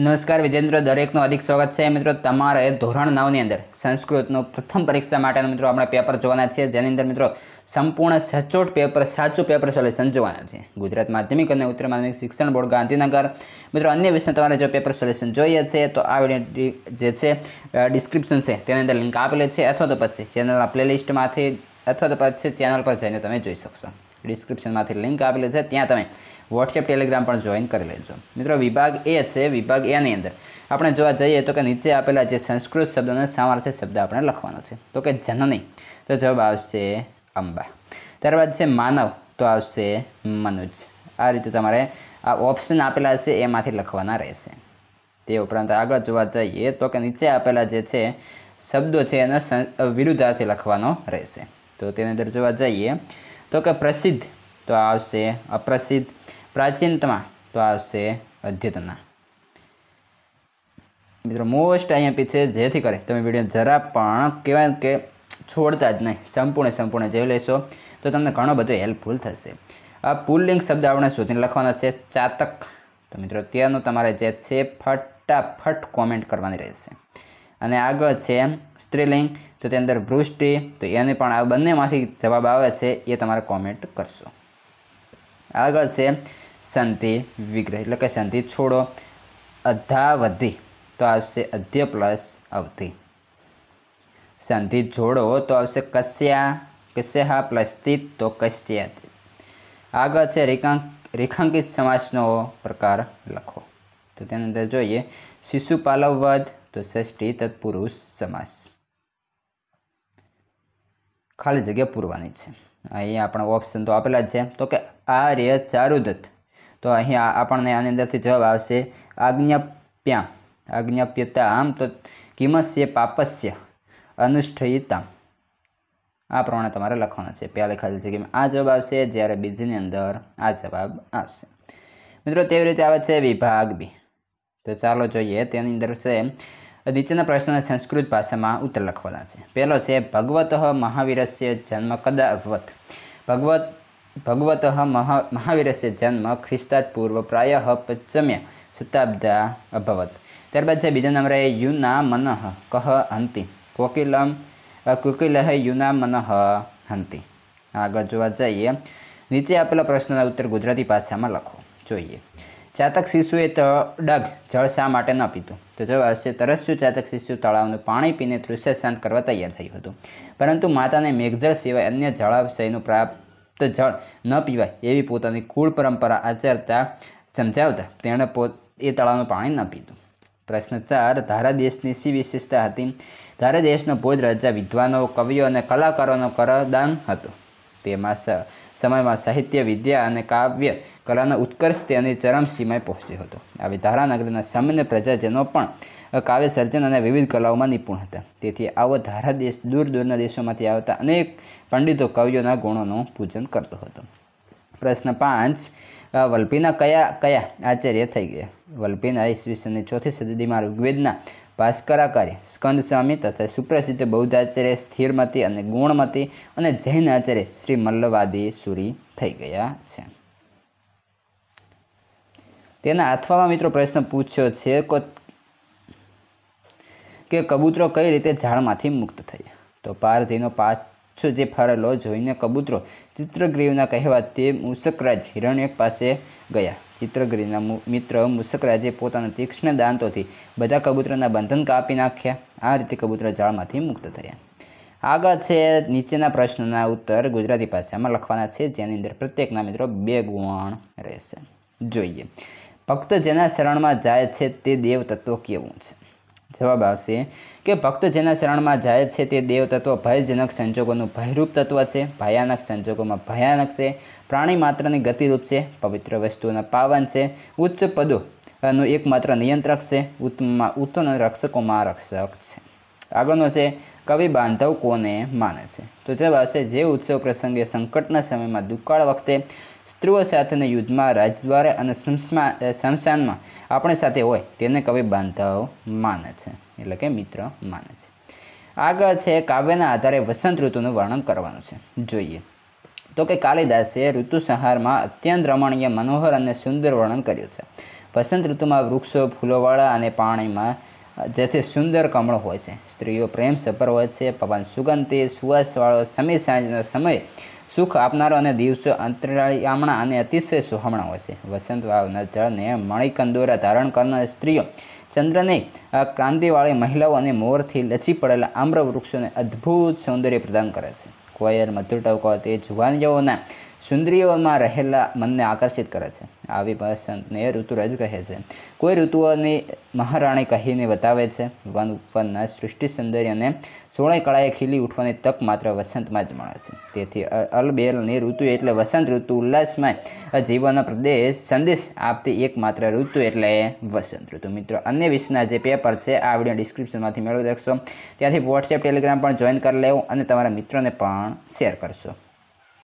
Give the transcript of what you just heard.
નમસ્કાર વિજેન્દ્ર દરેકનું અધિક સ્વાગત છે મિત્રો તમારે ધોરણ નવની અંદર સંસ્કૃતનો પ્રથમ પરીક્ષા માટેનો મિત્રો આપણે પેપર જોવાના છે જેની અંદર મિત્રો સંપૂર્ણ સચોટ પેપર સાચું પેપર સોલ્યુશન જોવાના છે ગુજરાત માધ્યમિક અને ઉત્તર માધ્યમિક શિક્ષણ બોર્ડ ગાંધીનગર મિત્રો અન્ય વિષય તમારે જો પેપર સોલ્યુશન જોઈએ છે તો આ વિડીયો જે છે ડિસ્ક્રિપ્શન છે તેની અંદર લિંક આપેલી છે અથવા તો પછી ચેનલના પ્લેલિસ્ટમાંથી અથવા તો પછી ચેનલ પર જઈને તમે જોઈ શકશો ડિસ્ક્રિપ્શનમાંથી લિંક આપેલી છે ત્યાં તમે વોટ્સએપ ટેલિગ્રામ પણ જોઈન કરી લેજો મિત્રો વિભાગ એ છે વિભાગ એની અંદર આપણે જોવા જઈએ તો કે નીચે આપેલા જે સંસ્કૃત શબ્દોને સામર્થ્ય શબ્દ આપણે લખવાનો છે તો કે જનની તો જવાબ આવશે અંબા ત્યારબાદ છે માનવ તો આવશે મનુજ આ રીતે તમારે આ ઓપ્શન આપેલા છે એમાંથી લખવાના રહેશે તે ઉપરાંત આગળ જોવા જઈએ તો કે નીચે આપેલા જે છે શબ્દો છે એના વિરુદ્ધાર્થી લખવાનો રહેશે તો તેની અંદર જોવા જઈએ તો કે પ્રસિદ્ધ તો આવશે અપ્રસિદ્ધ પ્રાચીનતમાં તો આવશે અદ્યતના મિત્રો મોસ્ટ અહીંયા પીછે જેથી કરે તમે વિડીયો જરા પણ કહેવાય કે છોડતા જ નહીં સંપૂર્ણ સંપૂર્ણ જોઈ લેશો તો તમને ઘણો બધો હેલ્પફુલ થશે આ પુલિંગ શબ્દ આપણે શોધીને લખવાનો છે ચાતક તો મિત્રો ત્યાંનું તમારે જે છે ફટાફટ કોમેન્ટ કરવાની રહેશે અને આગળ છે સ્ત્રીલિંગ તો તેની અંદર વૃષ્ટિ તો એને પણ આ બંનેમાંથી જવાબ આવે છે એ તમારે કોમેન્ટ કરશો આગળ છે સંધિ વિગ્રહ એટલે કે સંધિ છોડો અધાવધિ તો આવશે અધ્ય પ્લસ અવધિ સંધિ જોડો તો આવશે કશ્યા કસ્યા પ્લસ તિત તો કસ્યાત આગળ છે રેખાંક રેખાંકિત સમાજનો પ્રકાર લખો તો તેની અંદર જોઈએ શિશુ પાલવવધ તો ષષ્ઠી તત્પુરુષ સમાસ ખાલી જગ્યા પૂરવાની છે અહીંયા આપણે ઓપ્શન તો આપેલા જ છે તો કે આર્ય ચારુદત્ત તો અહીંયા આપણને આની અંદરથી જવાબ આવશે આજ્ઞાપ્યા આજ્ઞાપ્યતા આમ તો કિમસ્ય પાપસ્ય અનુષ્ઠયિતા આ પ્રમાણે તમારે લખવાનો છે પહેલા ખાલી જગ્યામાં આ જવાબ આવશે જ્યારે બીજીની અંદર આ જવાબ આવશે મિત્રો તેવી રીતે આવે છે વિભાગ બી તો ચાલો જોઈએ તેની અંદર છે નીચેના પ્રશ્નોને સંસ્કૃત ભાષામાં ઉત્તર લખવાના છે પહેલો છે ભગવત મહાવીરસ્ય જન્મ કદા અભવત ભગવત ભગવત મહાવીરસ્ય જન્મ ખ્રિસ્તાત પૂર્વ પ્રાય પંચમ્ય શતાબ્દા અભવત ત્યારબાદ છે બીજા નંબરે યુના મનઃ કહ હંતિ કોકિલમ કુકિલહ યુના મનઃ હંતિ આગળ જોવા જઈએ નીચે આપેલા પ્રશ્નના ઉત્તર ગુજરાતી ભાષામાં લખો જોઈએ ચાતક શિશુએ તો ડગ જળ શા માટે ન પીતું તો જવાબ છે તરસ્યું ચાતક શિશુ તળાવનું પાણી પીને તૃષ્ય શાંત કરવા તૈયાર થયું હતું પરંતુ માતાને મેઘજળ સિવાય અન્ય જળાશયનું પ્રાપ્ત જળ ન પીવાય એવી પોતાની કુળ પરંપરા આચરતા સમજાવતા તેણે પોત એ તળાવનું પાણી ન પીતું પ્રશ્ન ચાર ધારા દેશની શી વિશેષતા હતી ધારા દેશનો ભોજ રાજા વિદ્વાનો કવિઓ અને કલાકારોનો કરદાન હતો તેમાં સમયમાં સાહિત્ય વિદ્યા અને કાવ્ય કલાનો ઉત્કર્ષ તેની ચરમસીમાએ પહોંચ્યો હતો આવી ધારાનગરના સામાન્ય પ્રજાજનો પણ કાવ્ય સર્જન અને વિવિધ કલાઓમાં નિપુણ હતા તેથી આવો ધારા દેશ દૂર દૂરના દેશોમાંથી આવતા અનેક પંડિતો કવિઓના ગુણોનું પૂજન કરતો હતો પ્રશ્ન પાંચ વલ્પીના કયા કયા આચાર્ય થઈ ગયા વલ્પીના ઈસવીસનની ચોથી સદીમાં ઋગ્વેદના ભાસ્કરાચાર્ય સ્કંદ સ્વામી તથા સુપ્રસિદ્ધ બૌદ્ધ આચાર્ય સ્થિરમતી અને ગુણમતી અને જૈન આચાર્ય શ્રી મલ્લવાદી સુરી થઈ ગયા છે તેના આથવામાં મિત્રો પ્રશ્ન પૂછ્યો છે કે કબૂતરો કઈ રીતે ઝાડમાંથી મુક્ત થયા તો પારધીનો પાંચ ગુચ્છો જે ફારેલો જોઈને કબૂતરો ચિત્રગ્રીવના કહેવા તે મૂષકરાજ હિરણ્યક પાસે ગયા ચિત્રગીરીના મિત્ર મુસકરાજે પોતાના તીક્ષ્ણ દાંતોથી બધા કબૂતરોના બંધન કાપી નાખ્યા આ રીતે કબૂતરો જાળમાંથી મુક્ત થયા આગળ છે નીચેના પ્રશ્નના ઉત્તર ગુજરાતી ભાષામાં લખવાના છે જેની અંદર પ્રત્યેકના મિત્રો બે ગુણ રહેશે જોઈએ ભક્ત જેના શરણમાં જાય છે તે દેવ તત્વ કેવું છે જવાબ આવશે કે ભક્ત જેના શરણમાં જાય છે તે દેવ દેવતત્વ ભયજનક સંજોગોનું ભયરૂપ તત્વ છે ભયાનક સંજોગોમાં ભયાનક છે પ્રાણી માત્રની ગતિરૂપ છે પવિત્ર વસ્તુઓના પાવન છે ઉચ્ચ પદો નું એકમાત્ર નિયંત્રક છે ઉત્તમમાં ઉત્તમ રક્ષકોમાં રક્ષક છે આગળનો છે કવિ બાંધવ કોને માને છે તો જવાબ આવશે જે ઉત્સવ પ્રસંગે સંકટના સમયમાં દુકાળ વખતે સ્ત્રીઓ સાથેના યુદ્ધમાં રાજદ્વારે અને શમશાનમાં આપણે સાથે હોય તેને કવિ બાંધવ માને છે એટલે કે મિત્ર માને છે આગળ છે કાવ્યના આધારે વસંત ઋતુનું વર્ણન કરવાનું છે જોઈએ તો કે કાલિદાસે ઋતુસંહારમાં અત્યંત રમણીય મનોહર અને સુંદર વર્ણન કર્યું છે વસંત ઋતુમાં વૃક્ષો ફૂલોવાળા અને પાણીમાં જેથી સુંદર કમળ હોય છે સ્ત્રીઓ પ્રેમ સફર હોય છે પવન સુગંધી સુવાસવાળો સમી સાંજનો સમય સુખ આપનારો અને દિવસો અંતરાયામણા અને અતિશય સુહામણા હોય છે વસંત વાવના જળને મણિકંદુરા ધારણ કરનાર સ્ત્રીઓ ચંદ્રને કાંદીવાળી મહિલાઓ અને મોરથી લચી પડેલા આમ્ર વૃક્ષોને અદ્ભુત સૌંદર્ય પ્રદાન કરે છે કોયર મધુર ટકો તે જુવાનીઓના સુંદરીઓમાં રહેલા મનને આકર્ષિત કરે છે આવી વસંતને ઋતુરજ કહે છે કોઈ ઋતુઓની મહારાણી કહીને બતાવે છે વન ઉપરના સૃષ્ટિ સૌંદર્યને સોળે કળાએ ખીલી ઉઠવાની તક માત્ર વસંતમાં જ મળે છે તેથી અલબેલની ઋતુ એટલે વસંત ઋતુ ઉલ્લાસમય જીવનનો પ્રદેશ સંદેશ આપતી એકમાત્ર ઋતુ એટલે વસંત ઋતુ મિત્રો અન્ય વિષયના જે પેપર છે આ વિડીયો ડિસ્ક્રિપ્શનમાંથી મેળવી રાખશો ત્યાંથી વોટ્સએપ ટેલિગ્રામ પણ જોઈન કરી લેવું અને તમારા મિત્રોને પણ શેર કરશો